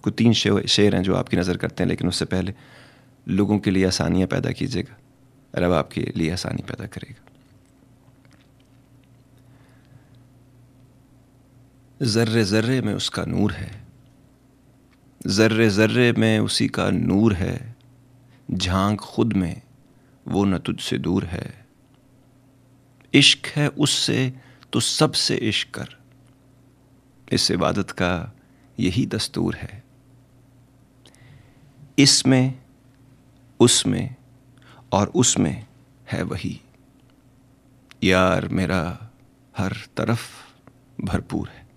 आपको तीन शेर हैं जो आपकी नज़र करते हैं लेकिन उससे पहले लोगों के लिए आसानियाँ पैदा कीजिएगा रब आपके लिए आसानी पैदा करेगा ज़र्रे ज़र्रे में उसका नूर है ज़र्रे ज़र्रे में उसी का नूर है झांक खुद में वो न तुझसे दूर है इश्क है उससे तो सबसे इश्क कर इस इबादत का यही दस्तूर है इसमें उसमें और उसमें है वही यार मेरा हर तरफ भरपूर है